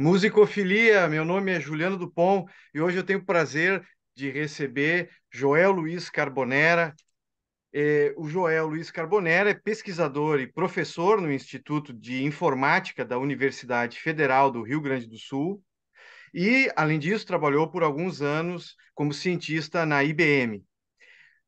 Musicofilia, meu nome é Juliano Dupont e hoje eu tenho o prazer de receber Joel Luiz Carbonera. É, o Joel Luiz Carbonera é pesquisador e professor no Instituto de Informática da Universidade Federal do Rio Grande do Sul e, além disso, trabalhou por alguns anos como cientista na IBM.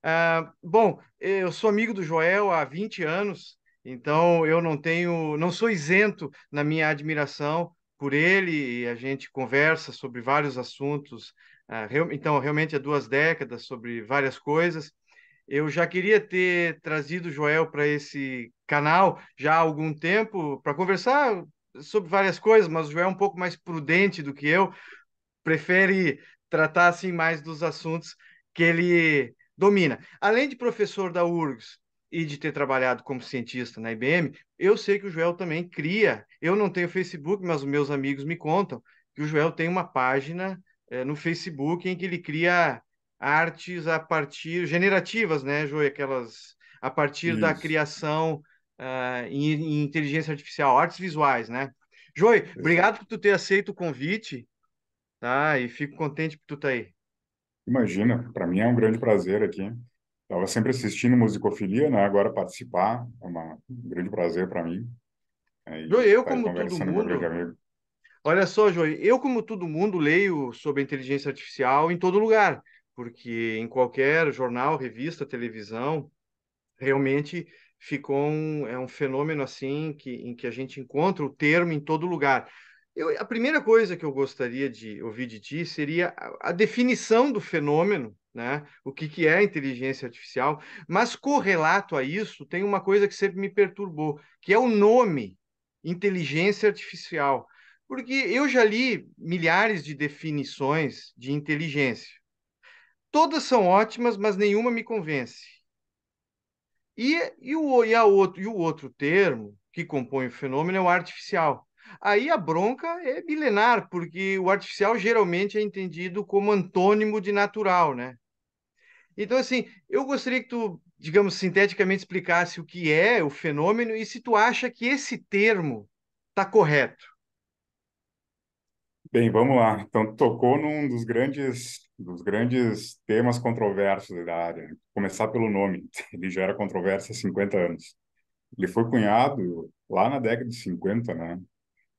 Ah, bom, eu sou amigo do Joel há 20 anos, então eu não tenho, não sou isento na minha admiração por ele e a gente conversa sobre vários assuntos. Ah, então, realmente há duas décadas, sobre várias coisas. Eu já queria ter trazido o Joel para esse canal já há algum tempo para conversar sobre várias coisas, mas o Joel é um pouco mais prudente do que eu, prefere tratar assim mais dos assuntos que ele domina. Além de professor da URGS, e de ter trabalhado como cientista na IBM, eu sei que o Joel também cria. Eu não tenho Facebook, mas os meus amigos me contam que o Joel tem uma página é, no Facebook em que ele cria artes a partir generativas, né, Joel? Aquelas a partir Isso. da criação uh, em, em, inteligência artificial, artes visuais, né? Joel, obrigado por tu ter aceito o convite, tá? E fico contente por tu estar tá aí. Imagina, para mim é um grande prazer aqui. Estava sempre assistindo musicofilia, né? Agora participar é uma, um grande prazer para mim. É, Joy, eu tá como todo mundo. Com Olha só, Joy, eu como todo mundo leio sobre inteligência artificial em todo lugar, porque em qualquer jornal, revista, televisão, realmente ficou um, é um fenômeno assim que, em que a gente encontra o termo em todo lugar. Eu, a primeira coisa que eu gostaria de ouvir de ti seria a, a definição do fenômeno né? O que, que é inteligência artificial? Mas correlato a isso, tem uma coisa que sempre me perturbou, que é o nome inteligência artificial. Porque eu já li milhares de definições de inteligência. Todas são ótimas, mas nenhuma me convence. E, e, o, e, a outro, e o outro termo que compõe o fenômeno é o artificial. Aí a bronca é milenar, porque o artificial geralmente é entendido como antônimo de natural, né? Então, assim, eu gostaria que tu, digamos, sinteticamente explicasse o que é o fenômeno e se tu acha que esse termo está correto. Bem, vamos lá. Então, tocou num dos grandes, dos grandes temas controversos da área. começar pelo nome, ele já era controverso há 50 anos. Ele foi cunhado lá na década de 50, né?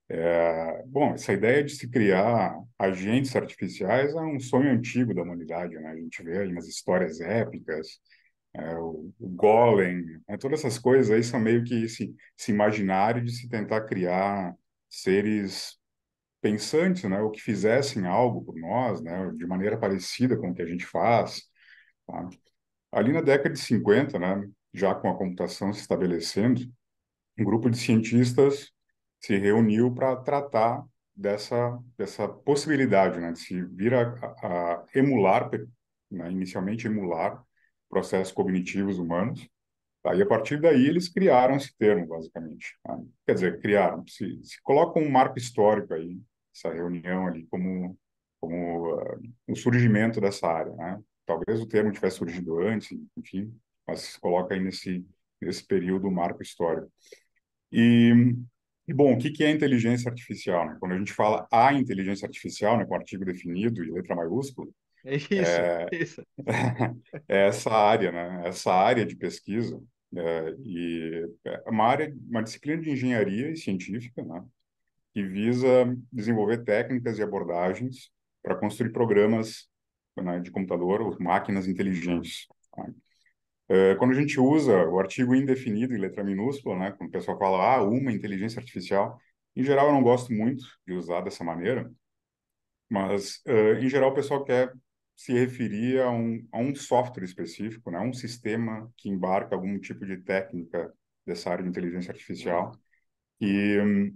É, bom, essa ideia de se criar agentes artificiais é um sonho antigo da humanidade, né? A gente vê aí umas histórias épicas, é, o, o, Golem, né? todas essas coisas aí são meio que esse, esse imaginário de se tentar criar seres pensantes, né? Ou que fizessem algo por nós, né? De maneira parecida com o que a gente faz, tá? Ali na década de 50, né? Já com a computação se estabelecendo, um grupo de cientistas se reuniu para tratar dessa, dessa possibilidade né, de se vir a, a emular, né, inicialmente emular processos cognitivos humanos. Aí, a partir daí, eles criaram esse termo, basicamente. Né. Quer dizer, criaram. Se, se coloca um marco histórico aí, essa reunião ali, como, como uh, o surgimento dessa área. Né? Talvez o termo tivesse surgido antes, enfim, mas se coloca aí nesse, nesse período o marco histórico. E e, bom, o que é inteligência artificial? Né? Quando a gente fala a inteligência artificial, né, com artigo definido e letra maiúscula, é isso, é, é isso. é essa área, né? É essa área de pesquisa, é, e é uma área, uma disciplina de engenharia e científica, né? que visa desenvolver técnicas e abordagens para construir programas né, de computador ou máquinas inteligentes. Né? Eh, quando a gente usa o artigo indefinido em letra minúscula, né, quando o pessoal fala, ah, uma inteligência artificial, em geral eu não gosto muito de usar dessa maneira, mas uh, em geral o pessoal quer se referir a um, a um software específico, né, um sistema que embarca algum tipo de técnica dessa área de inteligência artificial e um,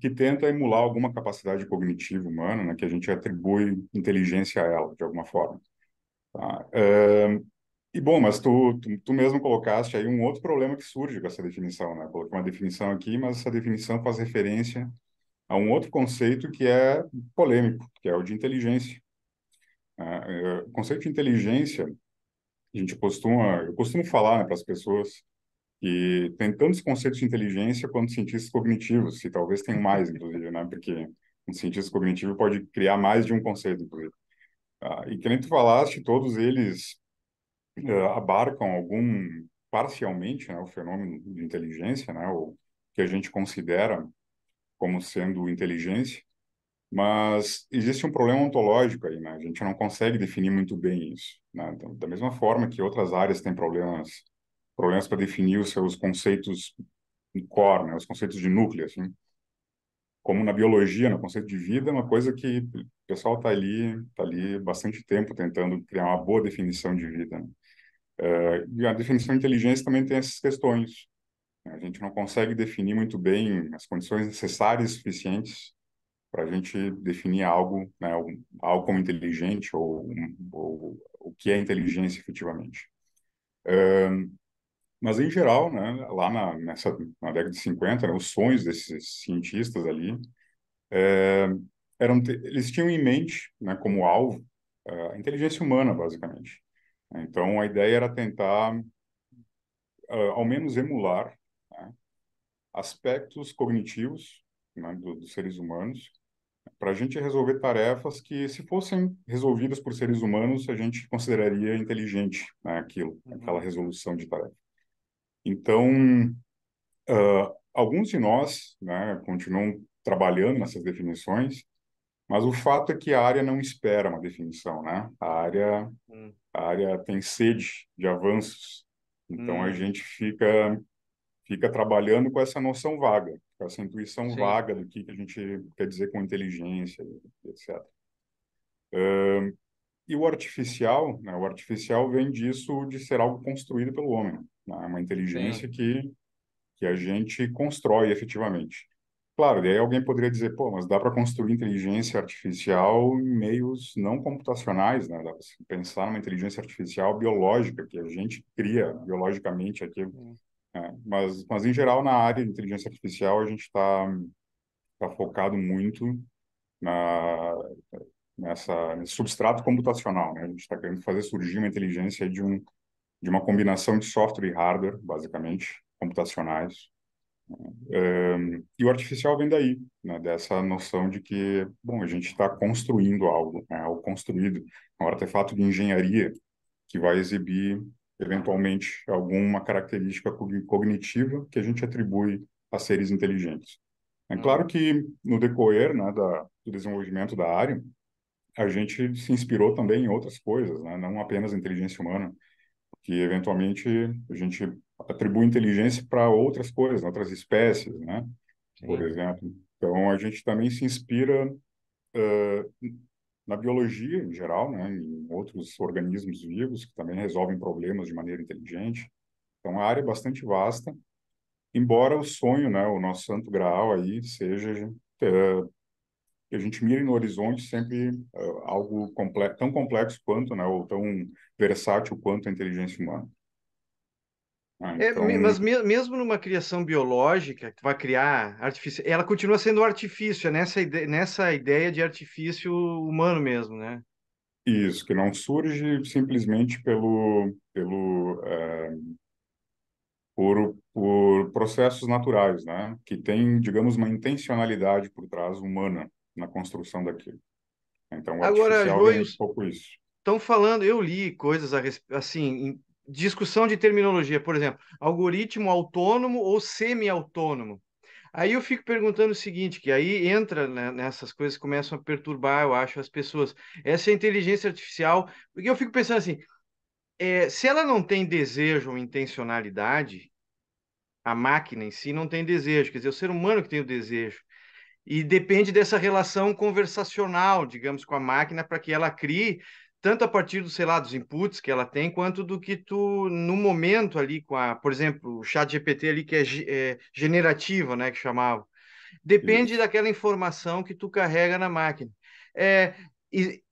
que tenta emular alguma capacidade cognitiva humana, né, que a gente atribui inteligência a ela, de alguma forma. Tá? Uh, e bom, mas tu, tu, tu, mesmo colocaste aí um outro problema que surge com essa definição, né? Coloquei uma definição aqui, mas essa definição faz referência a um outro conceito que é polêmico, que é o de inteligência. Ah, é, o conceito de inteligência, a gente costuma, eu costumo falar né, para as pessoas que tem tantos conceitos de inteligência quanto cientistas cognitivos, e talvez tenham mais, inclusive, né? Porque um cientista cognitivo pode criar mais de um conceito, inclusive. Ah, e que nem tu falaste, todos eles eh, abarcam algum parcialmente né, o fenômeno de inteligência, né, o que a gente considera como sendo inteligência, mas existe um problema ontológico aí, né? A gente não consegue definir muito bem isso, né? Então, da mesma forma que outras áreas têm problemas, problemas para definir os seus conceitos core, né? Os conceitos de núcleo, assim. Né, como na biologia, no conceito de vida, é uma coisa que o pessoal está ali, tá ali bastante tempo tentando criar uma boa definição de vida. Né? Eh, e a definição de inteligência também tem essas questões. A gente não consegue definir muito bem as condições necessárias e suficientes para a gente definir algo, né, algo como inteligente ou, ou, o que é inteligência efetivamente. mas, em geral, né, lá na, nessa, na década de 50, né, os sonhos desses cientistas ali eh, eram eles tinham em mente, né, como alvo, eh, a inteligência humana, basicamente. Então, a ideia era tentar, uh, ao menos, emular né, aspectos cognitivos né, do, dos seres humanos para a gente resolver tarefas que, se fossem resolvidas por seres humanos, a gente consideraria inteligente né, aquilo, uhum. aquela resolução de tarefa. Então, uh, alguns de nós né, continuam trabalhando nessas definições, mas o fato é que a área não espera uma definição, né? A área uhum a área tem sede de avanços. Então hum. a gente fica fica trabalhando com essa noção vaga, com essa intuição Sim. vaga do que, a gente quer dizer com inteligência, etc. Uh, e o artificial, né, o artificial vem disso de ser algo construído pelo homem, né, é uma inteligência Sim. que que a gente constrói efetivamente. Claro, daí alguém poderia dizer, pô, mas dá para construir inteligência artificial em meios não computacionais, né? Dá para pensar numa inteligência artificial biológica, que a gente cria biologicamente aqui. É, mas, mas, em geral, na área de inteligência artificial, a gente está tá focado muito na, nessa, nesse substrato computacional, né? A gente está querendo fazer surgir uma inteligência de, um, de uma combinação de software e hardware, basicamente, computacionais, e o artificial vem daí, né, dessa noção de que, bom, a gente está construindo algo, né, algo construído, um artefato de engenharia que vai exibir, eventualmente, alguma característica cognitiva que a gente atribui a seres inteligentes. É uhum. claro que, no decorrer né, da, do desenvolvimento da área, a gente se inspirou também em outras coisas, né, não apenas inteligência humana, que eventualmente a gente atribui inteligência para outras coisas, outras espécies, né? Sim. Por exemplo. Então a gente também se inspira uh, na biologia em geral, né? Em outros organismos vivos que também resolvem problemas de maneira inteligente. Então é a área é bastante vasta. Embora o sonho, né, o nosso santo graal aí seja uh, que a gente mire no horizonte sempre uh, algo comple tão complexo quanto, né, ou tão versátil quanto a inteligência humana. Ah, é, então... é, mas me, mesmo numa criação biológica, que vai criar artifício, ela continua sendo artifício, é nessa, ide nessa ideia de artifício humano mesmo, né? Isso, que não surge simplesmente pelo, pelo, é, por, por processos naturais, né? Que tem, digamos, uma intencionalidade por trás humana na construção daquilo. Então, o Agora, Joio, um pouco isso. Estão falando, eu li coisas assim, discussão de terminologia, por exemplo, algoritmo autônomo ou semi-autônomo. Aí eu fico perguntando o seguinte, que aí entra né, nessas coisas que começam a perturbar, eu acho, as pessoas. Essa é inteligência artificial, porque eu fico pensando assim, é, se ela não tem desejo ou intencionalidade, a máquina em si não tem desejo, quer dizer, o ser humano que tem o desejo. E depende dessa relação conversacional, digamos, com a máquina, para que ela crie, tanto a partir dos, sei lá, dos inputs que ela tem, quanto do que tu, no momento ali, com a, por exemplo, o chat GPT ali, que é, é generativa, né, que chamava. Depende daquela informação que tu carrega na máquina. É, e,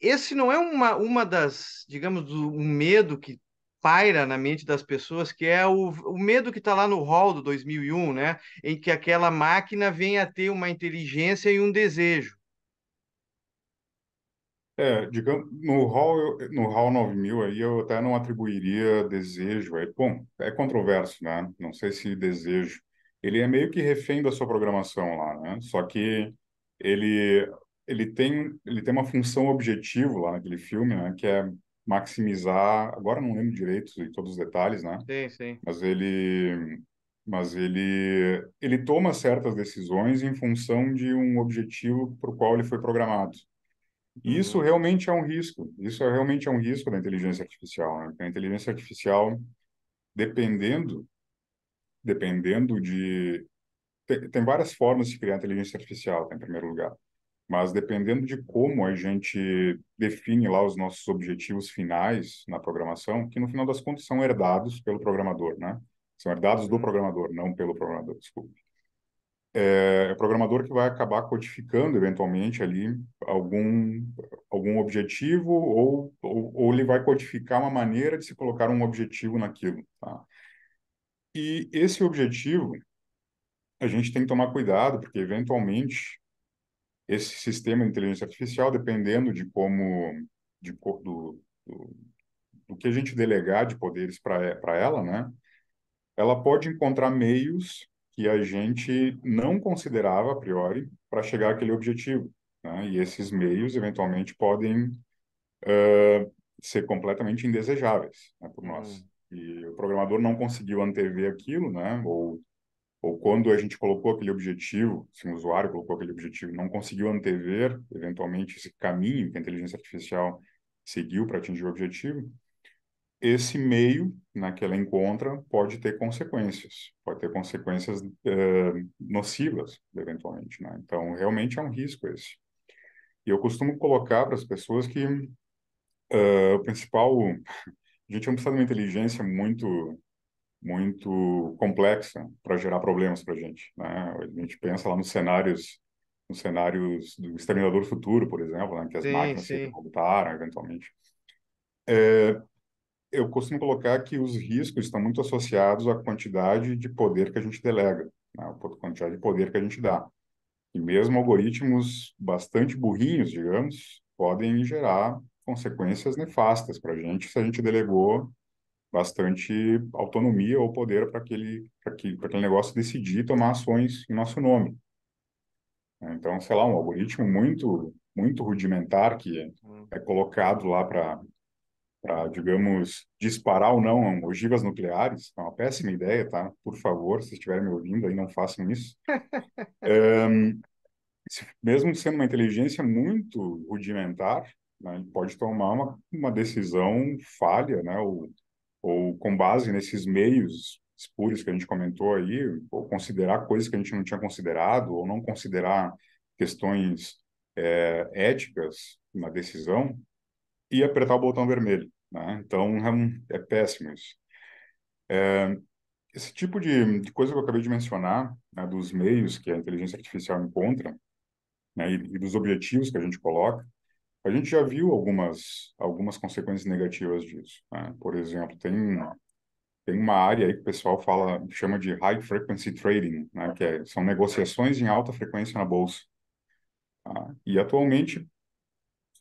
esse não é uma, uma das, digamos, do, um medo que paira na mente das pessoas, que é o, o medo que está lá no hall do 2001, né? em que aquela máquina venha a ter uma inteligência e um desejo. É, digamos, no Hall no Hall 9000 aí eu até não atribuiria desejo, aí, é, bom, é controverso, né? Não sei se desejo. Ele é meio que refém da sua programação lá, né? Só que ele ele tem ele tem uma função objetivo lá naquele filme, né, que é maximizar, agora não lembro direito de todos os detalhes, né? Sim, sim. Mas ele mas ele ele toma certas decisões em função de um objetivo para o qual ele foi programado. E uhum. isso realmente é um risco. Isso é, realmente é um risco da inteligência artificial, né? a inteligência artificial dependendo dependendo de tem, tem várias formas de criar inteligência artificial, tá, em primeiro lugar. Mas dependendo de como a gente define lá os nossos objetivos finais na programação, que no final das contas são herdados pelo programador, né? São herdados do programador, não pelo programador, desculpe. É, é o programador que vai acabar codificando eventualmente ali algum, algum objetivo ou, ou, ou ele vai codificar uma maneira de se colocar um objetivo naquilo, tá? E esse objetivo, a gente tem que tomar cuidado, porque eventualmente esse sistema de inteligência artificial, dependendo de como, de, do, do, do que a gente delegar de poderes para ela, né? Ela pode encontrar meios que a gente não considerava a priori para chegar àquele objetivo. Né? E esses meios, eventualmente, podem uh, ser completamente indesejáveis né, por nós. Hum. E o programador não conseguiu antever aquilo, né? ou ou quando a gente colocou aquele objetivo, se um usuário colocou aquele objetivo, não conseguiu antever, eventualmente, esse caminho que a inteligência artificial seguiu para atingir o objetivo, esse meio né, que ela encontra pode ter consequências, pode ter consequências eh, nocivas, eventualmente. Né? Então, realmente é um risco esse. E eu costumo colocar para as pessoas que uh, o principal. A gente não precisa de uma inteligência muito muito complexa para gerar problemas para a gente. Né? A gente pensa lá nos cenários nos cenários do Exterminador Futuro, por exemplo, né? que as sim, máquinas sim. se voltaram eventualmente. É, eu costumo colocar que os riscos estão muito associados à quantidade de poder que a gente delega, né? a quantidade de poder que a gente dá. E mesmo algoritmos bastante burrinhos, digamos, podem gerar consequências nefastas para a gente se a gente delegou bastante autonomia ou poder para aquele, pra que, aquele negócio decidir tomar ações em nosso nome. Então, sei lá, um algoritmo muito muito rudimentar que é, uhum. é colocado lá para, digamos, disparar ou não ogivas nucleares, é uma péssima ideia, tá? Por favor, se estiverem me ouvindo aí, não façam isso. mesmo sendo uma inteligência muito rudimentar, né, ele pode tomar uma, uma decisão falha, né? Ou, ou com base nesses meios espúrios que a gente comentou aí, ou considerar coisas que a gente não tinha considerado, ou não considerar questões é, éticas na decisão, e apertar o botão vermelho. Né? Então, é, um, é péssimo isso. É, esse tipo de, de, coisa que eu acabei de mencionar, né, dos meios que a inteligência artificial encontra, né, e, e dos objetivos que a gente coloca, a gente já viu algumas, algumas consequências negativas disso. Né? Por exemplo, tem, tem uma área aí que o pessoal fala, chama de high frequency trading, né? que é, são negociações em alta frequência na bolsa. Tá? E atualmente,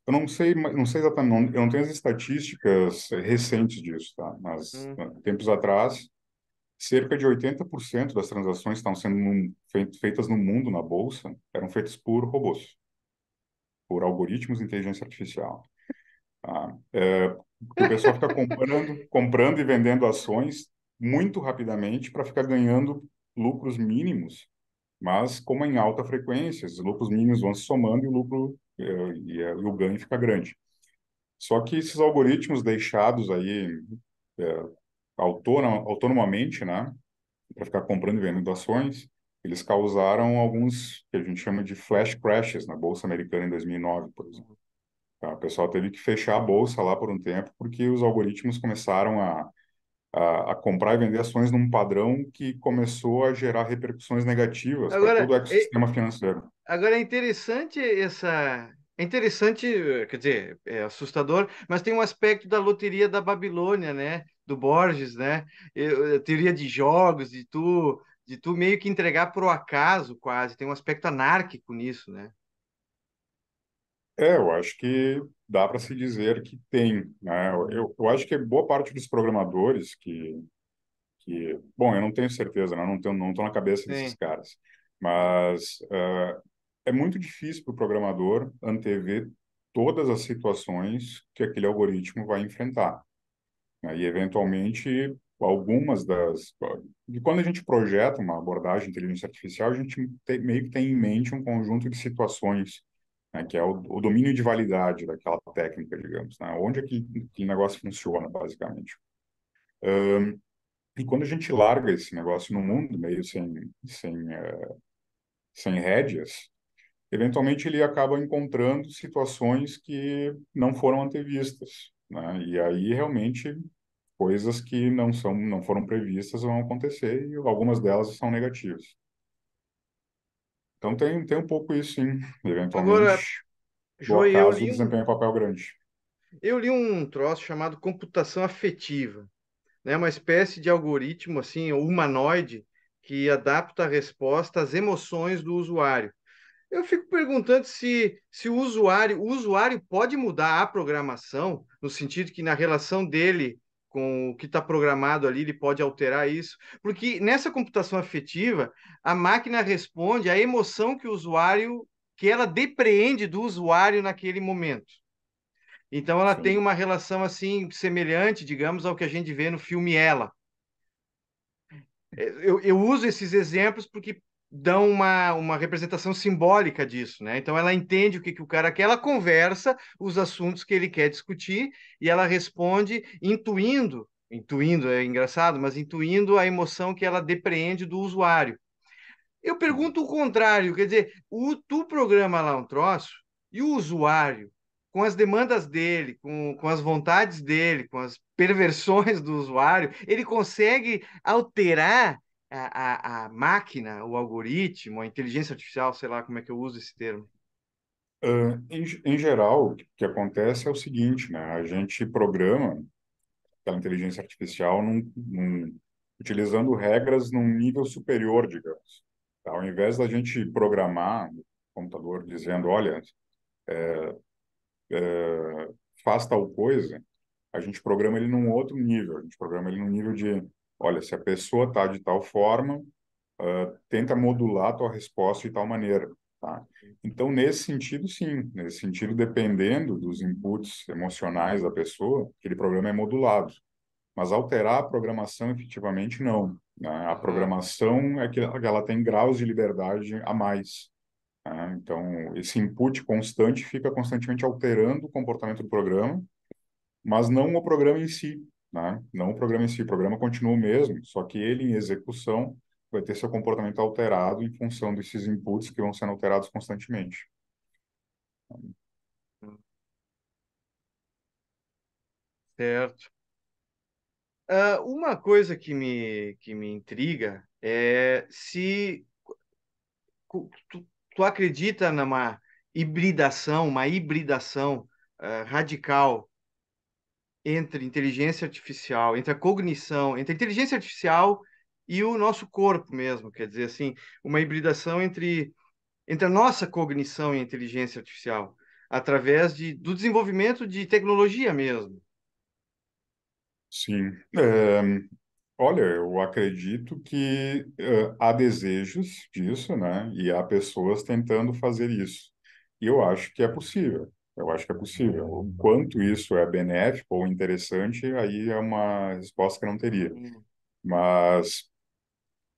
eu não sei, não sei exatamente, eu não tenho as estatísticas recentes disso, tá? mas hum. tempos atrás, cerca de 80% das transações que estavam sendo feitas no mundo, na bolsa, eram feitas por robôs por algoritmos de inteligência artificial. Tá? É, o pessoal fica comprando, comprando e vendendo ações muito rapidamente para ficar ganhando lucros mínimos, mas como é em alta frequência, os lucros mínimos vão se somando e o lucro é, e, é, e o ganho fica grande. Só que esses algoritmos deixados aí é, autonomamente, né, para ficar comprando e vendendo ações, eles causaram alguns que a gente chama de flash crashes na bolsa americana em 2009, por exemplo. Tá? O pessoal teve que fechar a bolsa lá por um tempo porque os algoritmos começaram a, a, a comprar e vender ações num padrão que começou a gerar repercussões negativas para todo o ecossistema é, financeiro. Agora é interessante essa é interessante, quer dizer, é assustador, mas tem um aspecto da loteria da Babilônia, né? Do Borges, né? teoria de jogos, de tu de tu meio que entregar por acaso quase, tem um aspecto anárquico nisso, né? É, eu acho que dá para se dizer que tem, né? Eu, eu acho que boa parte dos programadores que, que bom, eu não tenho certeza, né? não tenho, não estou na cabeça Sim. desses caras, mas uh, é muito difícil para o programador antever todas as situações que aquele algoritmo vai enfrentar. Né? E, eventualmente, algumas das. E quando a gente projeta uma abordagem de inteligência artificial, a gente tem, meio que tem em mente um conjunto de situações, né, que é o, o, domínio de validade daquela técnica, digamos. Né? Onde é que, o negócio funciona, basicamente. Um, e quando a gente larga esse negócio no mundo, meio sem, sem, uh, sem rédeas, eventualmente ele acaba encontrando situações que não foram antevistas. Né? E aí realmente coisas que não são, não foram previstas vão acontecer e algumas delas são negativas. Então tem, tem um pouco isso, sim, eventualmente. Agora, João, eu li desempenha um... É papel grande. Eu li um troço chamado computação afetiva, né? Uma espécie de algoritmo assim, humanoide que adapta a resposta às emoções do usuário. Eu fico perguntando se, se o usuário, o usuário pode mudar a programação no sentido que na relação dele com o que está programado ali, ele pode alterar isso. Porque nessa computação afetiva, a máquina responde à emoção que o usuário, que ela depreende do usuário naquele momento. Então ela Sim. tem uma relação assim semelhante, digamos, ao que a gente vê no filme Ela. É, eu, eu uso esses exemplos porque dão uma, uma representação simbólica disso, né? Então ela entende o que, que o cara quer, ela conversa os assuntos que ele quer discutir e ela responde intuindo, intuindo é engraçado, mas intuindo a emoção que ela depreende do usuário. Eu hum. pergunto o contrário, quer dizer, o, tu programa lá um troço e o usuário, com as demandas dele, com, com as vontades dele, com as perversões do usuário, ele consegue alterar a, a, máquina, o algoritmo, a inteligência artificial, sei lá como é que eu uso esse termo? Uh, em, em geral, o que acontece é o seguinte, né? A gente programa aquela inteligência artificial num, num, utilizando regras num nível superior, digamos. Tá? Ao invés da gente programar o computador dizendo, olha, é, é, faz tal coisa, a gente programa ele num outro nível, a gente programa ele num nível de olha, se a pessoa está de tal forma, uh, tenta modular a tua resposta de tal maneira. Tá? Então, nesse sentido, sim. Nesse sentido, dependendo dos inputs emocionais da pessoa, aquele programa é modulado. Mas alterar a programação, efetivamente, não. Né? A uhum. programação é que ela tem graus de liberdade a mais. Né? Então, esse input constante fica constantemente alterando o comportamento do programa, mas não o programa em si. Né? Não o programa em si, o programa continua o mesmo, só que ele em execução vai ter seu comportamento alterado em função desses inputs que vão sendo alterados constantemente. Certo. Uh, uma coisa que me, que me intriga é se tu, tu acredita numa hibridação, uma hibridação uh, radical entre inteligência artificial, entre a cognição, entre a inteligência artificial e o nosso corpo mesmo, quer dizer assim, uma hibridação entre entre a nossa cognição e a inteligência artificial, através de, do desenvolvimento de tecnologia mesmo. Sim. É, olha, eu acredito que é, há desejos disso, né? E há pessoas tentando fazer isso. E eu acho que é possível. Eu acho que é possível. O quanto isso é benéfico ou interessante, aí é uma resposta que eu não teria. Hum. Mas,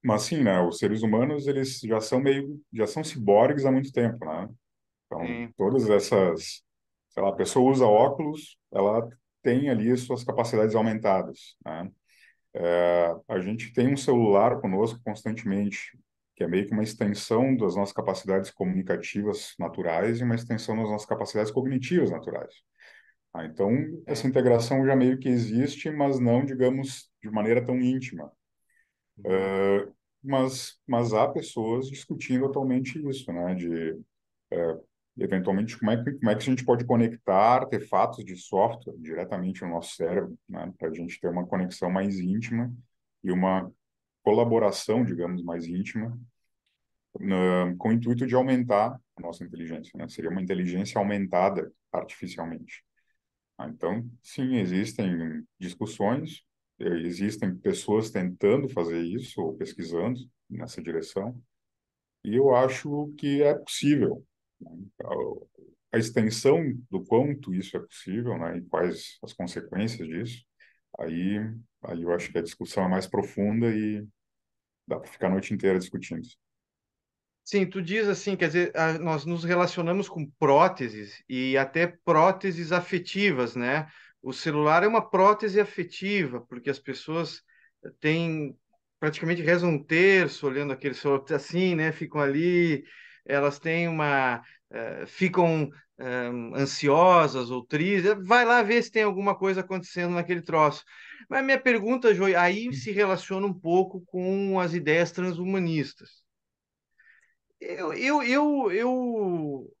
mas sim, né? Os seres humanos eles já são meio, já são ciborgues há muito tempo, né? Então sim. todas essas, sei lá, a pessoa usa óculos, ela tem ali suas capacidades aumentadas, né? É, a gente tem um celular conosco constantemente que é meio que uma extensão das nossas capacidades comunicativas naturais e uma extensão das nossas capacidades cognitivas naturais. Ah, então, é. essa integração já meio que existe, mas não, digamos, de maneira tão íntima. Uh, mas, mas há pessoas discutindo atualmente isso, né? De, uh, eventualmente, como é, que, como é que a gente pode conectar artefatos de software diretamente no nosso cérebro, né? Para a gente ter uma conexão mais íntima e uma colaboração, digamos, mais íntima, com o intuito de aumentar a nossa inteligência. Né? Seria uma inteligência aumentada artificialmente. Ah, então, sim, existem discussões, eh, existem pessoas tentando fazer isso ou pesquisando nessa direção, e eu acho que é possível. Né? A extensão do quanto isso é possível né, e quais as consequências disso, aí, aí eu acho que a discussão é mais profunda e dá para ficar a noite inteira discutindo. Sim, tu diz assim, quer dizer, nós nos relacionamos com próteses e até próteses afetivas, né? O celular é uma prótese afetiva, porque as pessoas têm praticamente rezam um terço olhando aquele celular assim, né? Ficam ali, elas têm uma, uh, ficam um, ansiosas ou tristes, eh, vai lá ver se tem alguma coisa acontecendo naquele troço. Mas minha pergunta, Joy, aí hum. se relaciona um pouco com as ideias transhumanistas. Eu, eu, eu, eu,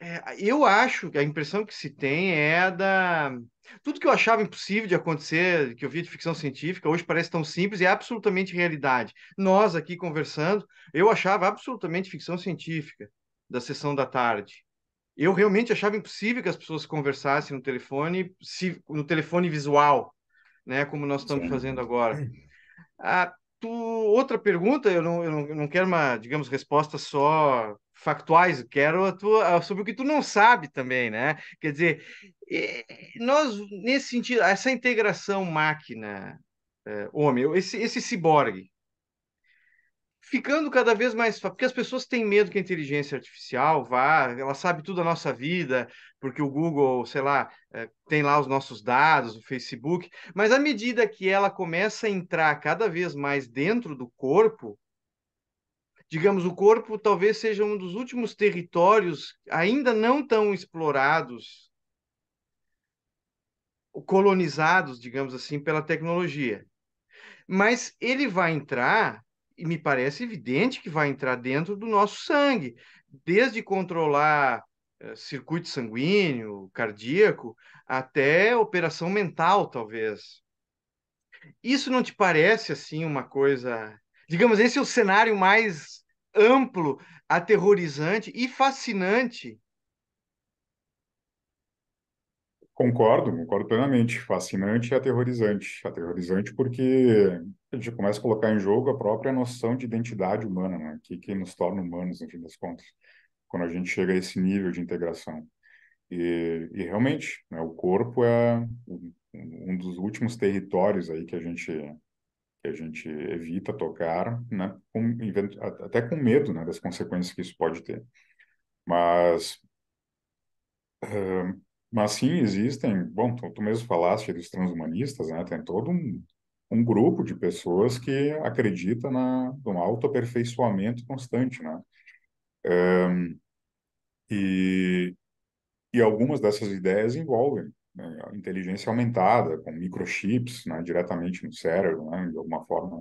é, eu acho que a impressão que se tem é da. Tudo que eu achava impossível de acontecer, que eu via de ficção científica, hoje parece tão simples e é absolutamente realidade. Nós aqui conversando, eu achava absolutamente ficção científica da sessão da tarde. Eu realmente achava impossível que as pessoas conversassem no telefone, se, no telefone visual, né, como nós estamos Sim. fazendo agora. tu, outra pergunta, eu não, eu não, eu não quero uma, digamos, resposta só factuais, quero a tua, sobre o que tu não sabe também, né? Quer dizer, nós, nesse sentido, essa integração máquina-homem, eh, esse, esse ciborgue, ficando cada vez mais. Porque as pessoas têm medo que a inteligência artificial vá, ela sabe tudo da nossa vida, porque o Google, sei lá, eh, tem lá os nossos dados, o Facebook. Mas à medida que ela começa a entrar cada vez mais dentro do corpo, digamos, o corpo talvez seja um dos últimos territórios ainda não tão explorados, colonizados, digamos assim, pela tecnologia. Mas ele vai entrar e me parece evidente que vai entrar dentro do nosso sangue, desde controlar eh, circuito sanguíneo, cardíaco, até operação mental, talvez. Isso não te parece assim uma coisa, digamos, esse é o cenário mais amplo, aterrorizante e fascinante Concordo, concordo plenamente. Fascinante e aterrorizante. Aterrorizante porque a gente começa a colocar em jogo a própria noção de identidade humana, né? que, que nos torna humanos, no fim das contas, quando a gente chega a esse nível de integração. E, e realmente, né, o corpo é um dos últimos territórios aí que a gente que a gente evita tocar, né, com, até com medo né, das consequências que isso pode ter. Mas uh, mas sim, existem, bom, tu, tu, mesmo falaste dos transhumanistas, né? Tem todo um, um grupo de pessoas que acredita na, num autoaperfeiçoamento constante, né? Um, e, e algumas dessas ideias envolvem né, inteligência aumentada, com microchips né, diretamente no cérebro, né, de alguma forma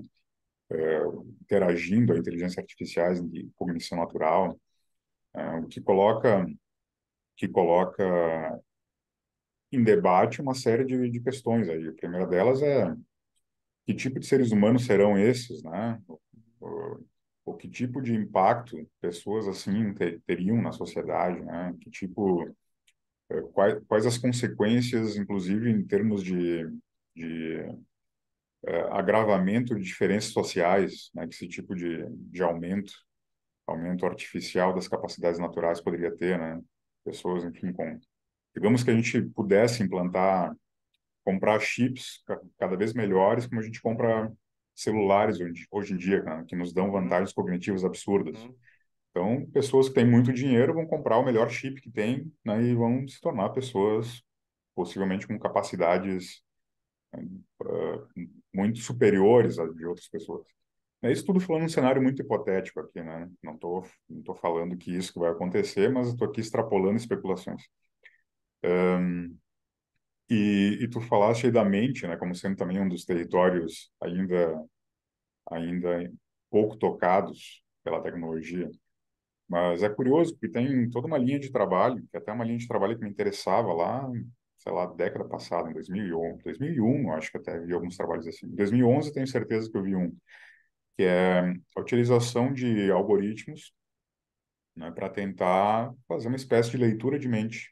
é, interagindo a inteligência artificial de cognição natural, é, o que coloca que coloca em debate uma série de, de questões aí. A primeira delas é que tipo de seres humanos serão esses, né? o que tipo de impacto pessoas assim ter, teriam na sociedade, né? Que tipo, é, quais, quais as consequências, inclusive em termos de, de é, agravamento de diferenças sociais, né? Que esse tipo de, de aumento, aumento artificial das capacidades naturais poderia ter, né? Pessoas, enfim, com digamos que a gente pudesse implantar, comprar chips cada vez melhores, como a gente compra celulares hoje, hoje em dia, que nos dão uhum. vantagens cognitivas absurdas. Uhum. Então, pessoas que têm muito dinheiro vão comprar o melhor chip que tem né, e vão se tornar pessoas possivelmente com capacidades uh, muito superiores às de outras pessoas. É isso tudo falando um cenário muito hipotético aqui, né? Não estou não tô falando que isso que vai acontecer, mas estou aqui extrapolando especulações. Um, e, e, tu falaste aí da mente, né, como sendo também um dos territórios ainda ainda pouco tocados pela tecnologia. Mas é curioso porque tem toda uma linha de trabalho, que até uma linha de trabalho que me interessava lá, sei lá, década passada, em 2001, 2001, acho que até vi alguns trabalhos assim. Em 2011 tenho certeza que eu vi um, que é a utilização de algoritmos né, para tentar fazer uma espécie de leitura de mente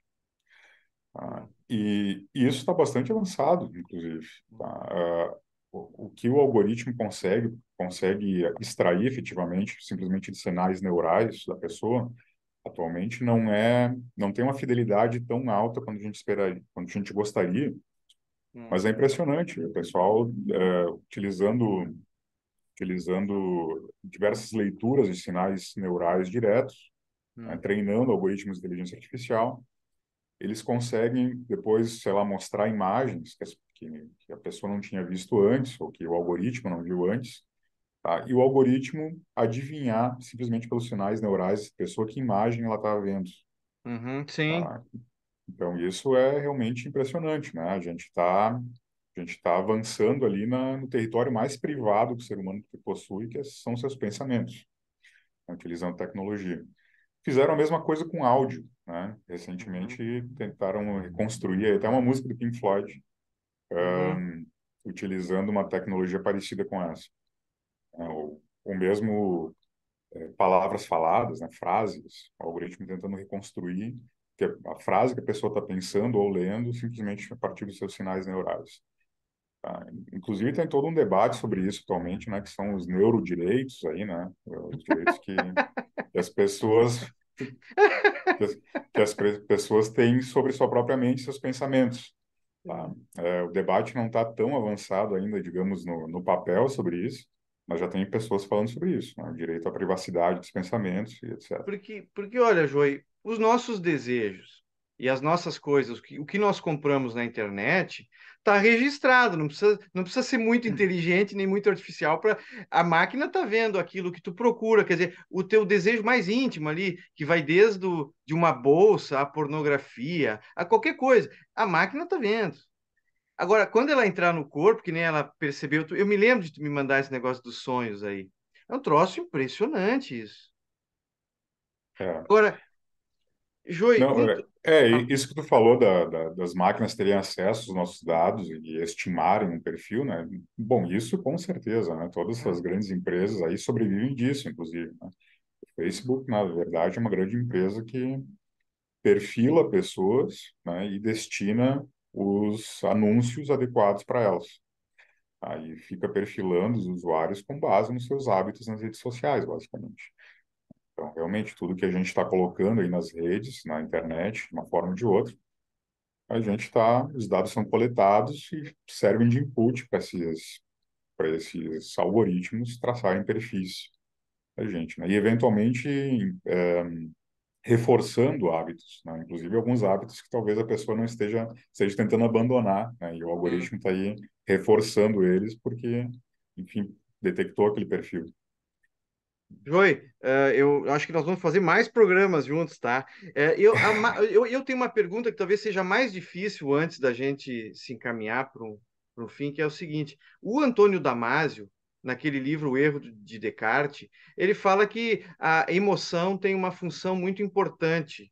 ah, e, isso está bastante avançado, inclusive. Tá? Ah, o que o algoritmo consegue consegue extrair efetivamente simplesmente de sinais neurais da pessoa atualmente não é não tem uma fidelidade tão alta quanto a gente esperaria quando a gente gostaria hum. mas é impressionante o pessoal é, utilizando utilizando diversas leituras de sinais neurais diretos né, hum. né, treinando algoritmos de inteligência artificial eles conseguem depois, sei lá, mostrar imagens que, que a pessoa não tinha visto antes, ou que o algoritmo não viu antes, Tá? E o algoritmo adivinhar simplesmente pelos sinais neurais pessoa que imagem ela estava tá vendo. Uhum, sim. Tá? Então isso é realmente impressionante, né? A gente está a gente está avançando ali na, no território mais privado que o ser humano possui, que é, são seus pensamentos, né? utilizando tecnologia fizeram a mesma coisa com áudio, né? Recentemente uhum. tentaram reconstruir até uma música do Pink Floyd, uhum. utilizando uma tecnologia parecida com essa. É, o mesmo é, palavras faladas, né? frases, o algoritmo tentando reconstruir que a frase que a pessoa está pensando ou lendo simplesmente a partir dos seus sinais neurais. Ah, inclusive tem todo um debate sobre isso atualmente, né, que são os neurodireitos aí, né, os direitos que, que as pessoas que as, que as pessoas têm sobre sua própria mente, seus pensamentos. Tá? É, o debate não está tão avançado ainda, digamos, no, no papel sobre isso, mas já tem pessoas falando sobre isso, né? direito à privacidade dos pensamentos e etc. Porque, porque olha, Joey, os nossos desejos e as nossas coisas, o que, o que nós compramos na internet, tá registrado, não precisa, não precisa ser muito hum. inteligente nem muito artificial para a máquina tá vendo aquilo que tu procura, quer dizer, o teu desejo mais íntimo ali, que vai desde o, de uma bolsa à pornografia, a qualquer coisa, a máquina tá vendo. Agora, quando ela entrar no corpo, que nem ela percebeu, eu me lembro de tu me mandar esse negócio dos sonhos aí. É um troço impressionante isso. É. Agora, joey é, ah. isso que tu falou da, da, das máquinas terem acesso aos nossos dados e estimarem um perfil, né? Bom, isso com certeza, né? Todas as uhum. grandes empresas aí sobrevivem disso, inclusive. Né? O Facebook, na verdade, é uma grande empresa que perfila pessoas né, e destina os anúncios adequados para elas. Aí fica perfilando os usuários com base nos seus hábitos nas redes sociais, basicamente. Então, realmente, tudo que a gente está colocando aí nas redes, na internet, de uma forma ou de outra, a gente está, os dados são coletados e servem de input para esses, para esses algoritmos traçarem perfis da gente, né? E eventualmente é, reforçando hábitos, né? Inclusive alguns hábitos que talvez a pessoa não esteja, esteja tentando abandonar, né? E o algoritmo está hum. aí reforçando eles porque, enfim, detectou aquele perfil. Joy, uh, eh, eu acho que nós vamos fazer mais programas juntos, tá? É, eu, a, eu, eu, tenho uma pergunta que talvez seja mais difícil antes da gente se encaminhar para um, fim, que é o seguinte: o Antônio Damasio, naquele livro O Erro de Descartes, ele fala que a emoção tem uma função muito importante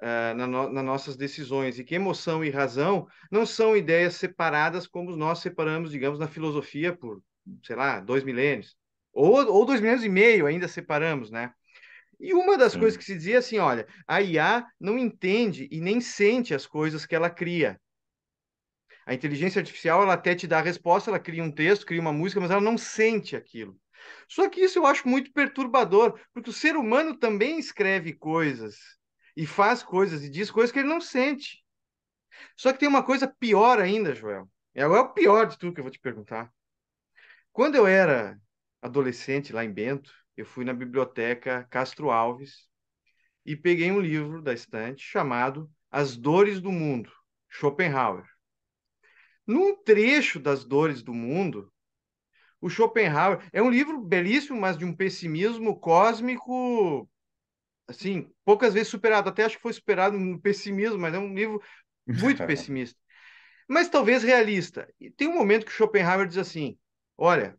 uh, na no, nas nossas decisões e que emoção e razão não são ideias separadas como nós separamos, digamos, na filosofia por, sei lá, dois milênios. Ou, ou dois milhões e meio, ainda separamos, né? E uma das Sim. coisas que se dizia assim, olha, a IA não entende e nem sente as coisas que ela cria. A inteligência artificial, ela até te dá a resposta, ela cria um texto, cria uma música, mas ela não sente aquilo. Só que isso eu acho muito perturbador, porque o ser humano também escreve coisas e faz coisas e diz coisas que ele não sente. Só que tem uma coisa pior ainda, Joel. É o pior de tudo que eu vou te perguntar. Quando eu era adolescente lá em Bento, eu fui na biblioteca Castro Alves e peguei um livro da estante chamado As Dores do Mundo, Schopenhauer. Num trecho das Dores do Mundo, o Schopenhauer é um livro belíssimo, mas de um pessimismo cósmico assim, poucas vezes superado, até acho que foi superado no pessimismo, mas é um livro muito pessimista. Mas talvez realista. E tem um momento que Schopenhauer diz assim: "Olha,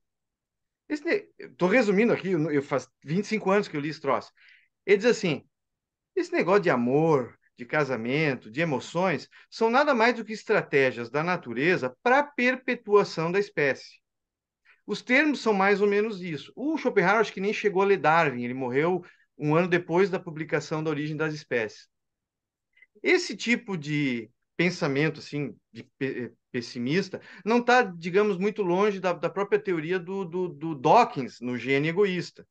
Estou resumindo aqui, eu, eu faz 25 anos que eu li esse troço. Ele diz assim: esse negócio de amor, de casamento, de emoções, são nada mais do que estratégias da natureza para a perpetuação da espécie. Os termos são mais ou menos isso. O Schopenhauer acho que nem chegou a ler Darwin, ele morreu um ano depois da publicação da Origem das Espécies. Esse tipo de pensamento assim de eh, pessimista não está, digamos, muito longe da, da própria teoria do, do, do, Dawkins no gene egoísta,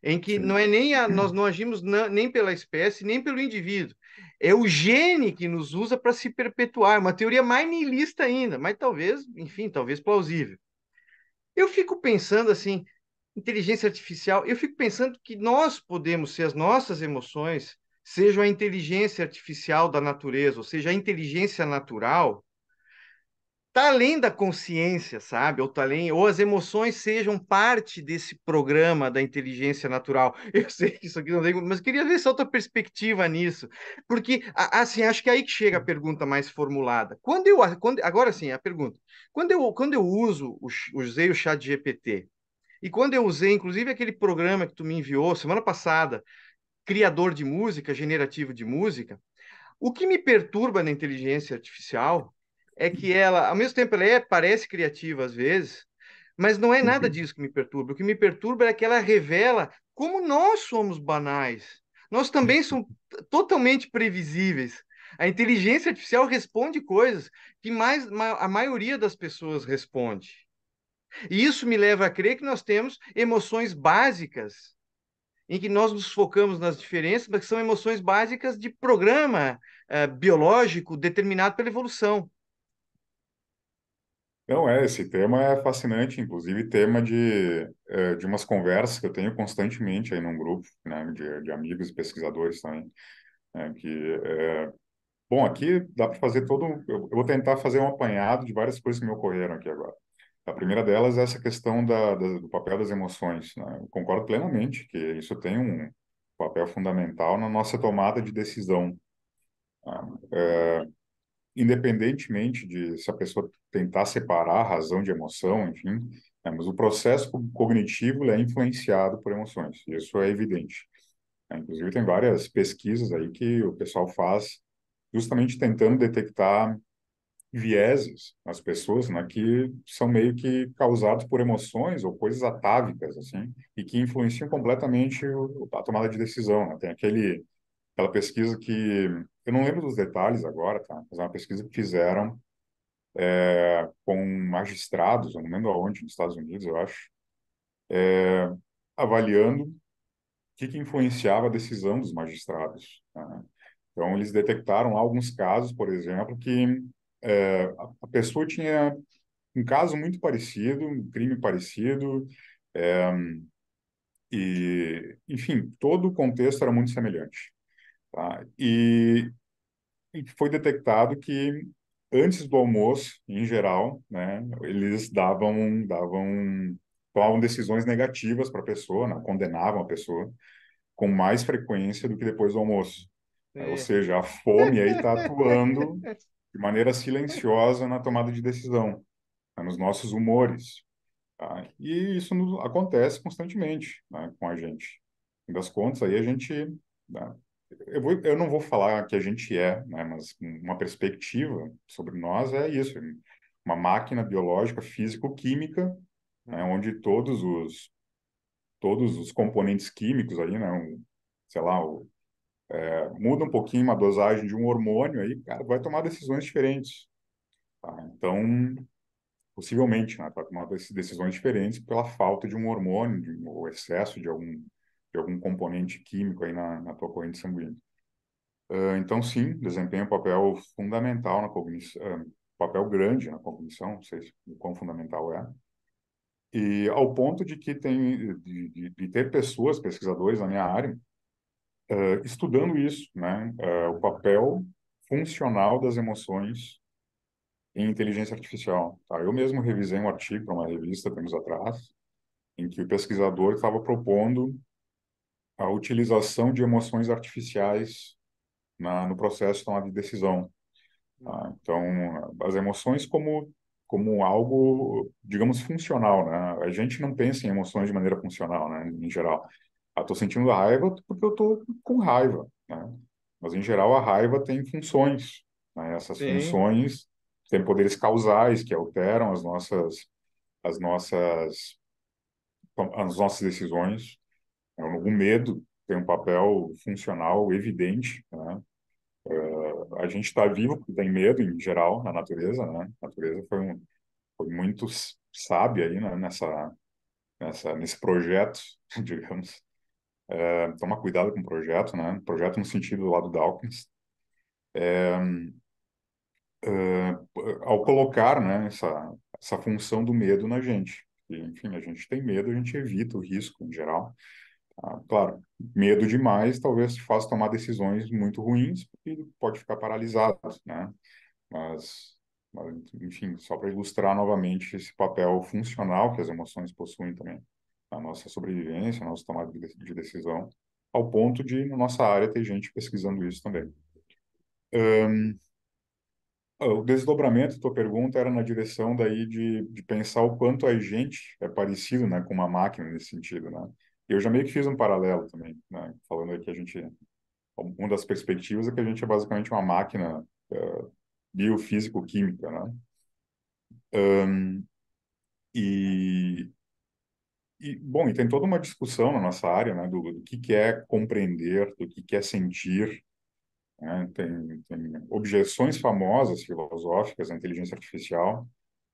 em que não é nem a, nós não agimos na, nem pela espécie nem pelo indivíduo, é o gene que nos usa para se perpetuar. Uma teoria mais nihilista ainda, mas talvez, enfim, talvez plausível. Eu fico pensando assim, inteligência artificial, eu fico pensando que nós podemos ser as nossas emoções seja a inteligência artificial da natureza, ou seja, a inteligência natural, está além da consciência, sabe? Ou, tá além, ou as emoções sejam parte desse programa da inteligência natural. Eu sei que isso aqui não tem, mas queria ver essa outra perspectiva nisso. Porque, assim, acho que é aí que chega a pergunta mais formulada. Quando eu, quando, agora sim, é a pergunta. Quando eu, quando eu uso, usei o chat GPT, e quando eu usei, inclusive, aquele programa que tu me enviou semana passada, criador de música, generativo de música. O que me perturba na inteligência artificial é que ela, ao mesmo tempo, ela é, parece criativa às vezes, mas não é uhum. nada disso que me perturba. O que me perturba é que ela revela como nós somos banais. Nós também somos totalmente previsíveis. A inteligência artificial responde coisas que mais a maioria das pessoas responde. E isso me leva a crer que nós temos emoções básicas em que nós nos focamos nas diferenças, mas que são emoções básicas de programa eh, biológico determinado pela evolução. Então, é, esse tema é fascinante, inclusive tema de, eh, de umas conversas que eu tenho constantemente aí num grupo, né, de, de amigos e pesquisadores também, né, que, é, bom, aqui dá para fazer todo, eu vou tentar fazer um apanhado de várias coisas que me ocorreram aqui agora. A primeira delas é essa questão da, da, do papel das emoções. Né? Eu concordo plenamente que isso tem um papel fundamental na nossa tomada de decisão. Né? É, independentemente de se a pessoa tentar separar razão de emoção, enfim, né? mas o processo cognitivo é influenciado por emoções, isso é evidente. Né? Inclusive, tem várias pesquisas aí que o pessoal faz justamente tentando detectar vieses nas pessoas, né, que são meio que causados por emoções ou coisas atávicas, assim, e que influenciam completamente a tomada de decisão. Né? Tem aquele, aquela pesquisa que, eu não lembro dos detalhes agora, tá? mas é uma pesquisa que fizeram é, com magistrados, eu não lembro aonde, nos Estados Unidos, eu acho, é, avaliando o que, que, influenciava a decisão dos magistrados. Né? Então, eles detectaram alguns casos, por exemplo, que é, a pessoa tinha um caso muito parecido, um crime parecido, é, e, enfim, todo o contexto era muito semelhante. Tá? E, e foi detectado que antes do almoço, em geral, né, eles davam, davam, tomavam decisões negativas para a pessoa, né, condenavam a pessoa com mais frequência do que depois do almoço. É. Ou seja, a fome aí está atuando de maneira silenciosa na tomada de decisão, né, nos nossos humores. Tá? E isso acontece constantemente né, com a gente. No das contas, aí a gente. Né, eu, vou, eu, não vou falar que a gente é, né, mas uma perspectiva sobre nós é isso: uma máquina biológica, físico-química, né, onde todos os todos os componentes químicos aí, né? sei lá, o é, muda um pouquinho uma dosagem de um hormônio, aí, cara, vai tomar decisões diferentes. Tá? Então, possivelmente, né, vai tomar decisões diferentes pela falta de um hormônio, de, ou excesso de algum, de algum componente químico aí na, na tua corrente sanguínea. Uh, então, sim, desempenha um papel fundamental na cognição, um ah, papel grande na cognição, não sei se, o quão fundamental é, e ao ponto de que tem de, de, de, ter pessoas, pesquisadores na minha área, uh, estudando isso, né? Uh, o papel funcional das emoções em inteligência artificial. Tá? Eu mesmo revisei um artigo para uma revista temos atrás, em que o pesquisador estava propondo a utilização de emoções artificiais na, no processo de tomada de decisão. Tá? Então, as emoções como como algo, digamos, funcional, né? A gente não pensa em emoções de maneira funcional, né, em geral. Ah, tô sentindo raiva porque eu tô com raiva, né? Mas, em geral, a raiva tem funções, né? Essas Sim. funções têm poderes causais que alteram as nossas, as nossas, as nossas decisões. É, o medo tem um papel funcional evidente, né? É, a gente está vivo porque tem medo em geral na natureza, né? A natureza foi, um, foi muito sábia aí né? nessa, nessa, nesse projeto, digamos é, cuidado com o projeto, né? Projeto no sentido do lado Dawkins. É, é, ao colocar, né, essa, essa função do medo na gente. E, enfim, a gente tem medo, a gente evita o risco em geral. Ah, claro, medo demais talvez te faça tomar decisões muito ruins e pode ficar paralisado, né? Mas enfim, só para ilustrar novamente esse papel funcional que as emoções possuem também na nossa sobrevivência, na nossa tomada de decisão, ao ponto de, na nossa área, ter gente pesquisando isso também. Um, ah, o desdobramento da tua pergunta era na direção daí de, de pensar o quanto a gente é parecido né, com uma máquina nesse sentido. Né? Eu já meio que fiz um paralelo também, né, falando que a gente... Uma das perspectivas é que a gente é basicamente uma máquina uh, biofísico-química, né? Um, e e, bom, e tem toda uma discussão na nossa área, né, do, do que, que é compreender, do que, que é sentir. Né? Tem, tem objeções famosas filosóficas à inteligência artificial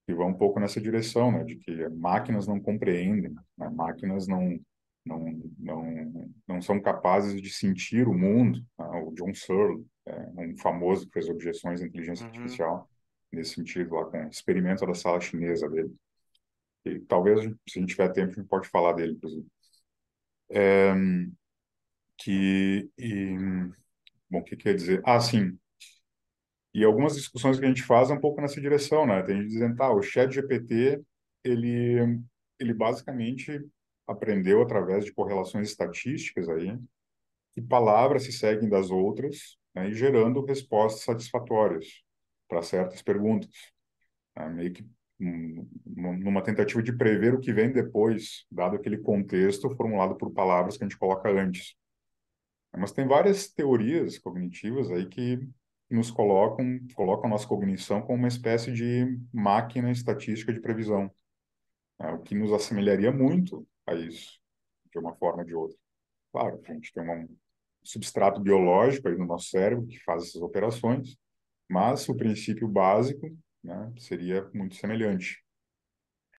que vão um pouco nessa direção, né, de que máquinas não compreendem, né? máquinas não, não, não, não são capazes de sentir o mundo. Né? O John Searle, é, um famoso que fez objeções à inteligência uhum. artificial, nesse sentido, lá com o experimento da sala chinesa dele talvez, se a gente tiver tempo, a gente pode falar dele, inclusive. É, que, e, bom, o que quer dizer? Ah, sim. E algumas discussões que a gente faz é um pouco nessa direção, né? Tem gente dizendo, tá, o chat GPT, ele, ele basicamente aprendeu através de correlações estatísticas aí, que palavras se seguem das outras, né, e gerando respostas satisfatórias para certas perguntas. Né? Meio que numa tentativa de prever o que vem depois, dado aquele contexto formulado por palavras que a gente coloca antes. Mas tem várias teorias cognitivas aí que nos colocam, colocam a nossa cognição como uma espécie de máquina estatística de previsão, né? o que nos assemelharia muito a isso, de uma forma ou de outra. Claro, a gente tem um substrato biológico aí no nosso cérebro que faz essas operações, mas o princípio básico né? Seria muito semelhante.